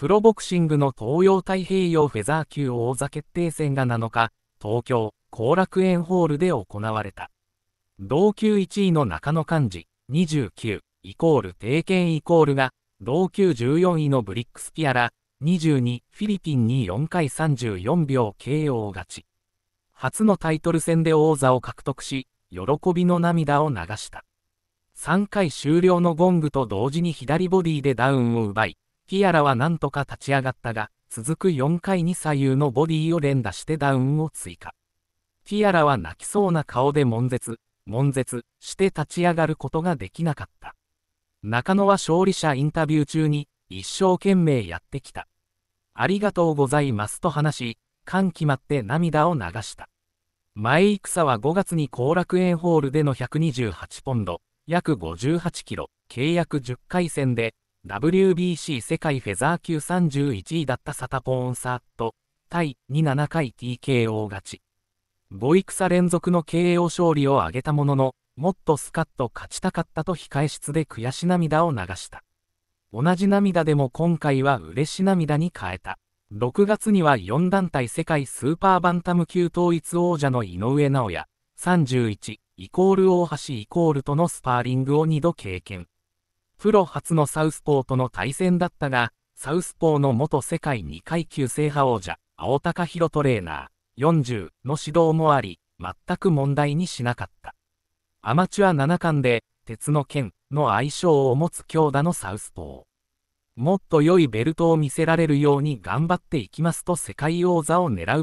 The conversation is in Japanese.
プロボクシングの東洋太平洋フェザー級王座決定戦が7日、東京、後楽園ホールで行われた。同級1位の中野幹事、29、イコール定見イコールが、同級14位のブリックスピアラ、22、フィリピンに4回34秒 KO 勝ち。初のタイトル戦で王座を獲得し、喜びの涙を流した。3回終了のゴングと同時に左ボディでダウンを奪い、ィアラはなんとか立ち上がったが、続く4回に左右のボディを連打してダウンを追加。ティアラは泣きそうな顔で悶絶、悶絶して立ち上がることができなかった。中野は勝利者インタビュー中に、一生懸命やってきた。ありがとうございますと話し、感極まって涙を流した。前戦は5月に後楽園ホールでの128ポンド、約58キロ、契約10回戦で、WBC 世界フェザー級31位だったサタポーンサーと、対2 7回 TKO 勝ち。ボイクサ連続の KO 勝利を挙げたものの、もっとスカッと勝ちたかったと控え室で悔し涙を流した。同じ涙でも今回は嬉し涙に変えた。6月には4団体世界スーパーバンタム級統一王者の井上尚弥、31、イコール大橋イコールとのスパーリングを2度経験。プロ初のサウスポーとの対戦だったが、サウスポーの元世界2階級制覇王者、青高弘トレーナー40の指導もあり、全く問題にしなかった。アマチュア7冠で、鉄の剣の愛称を持つ強打のサウスポー。もっと良いベルトを見せられるように頑張っていきますと世界王座を狙う。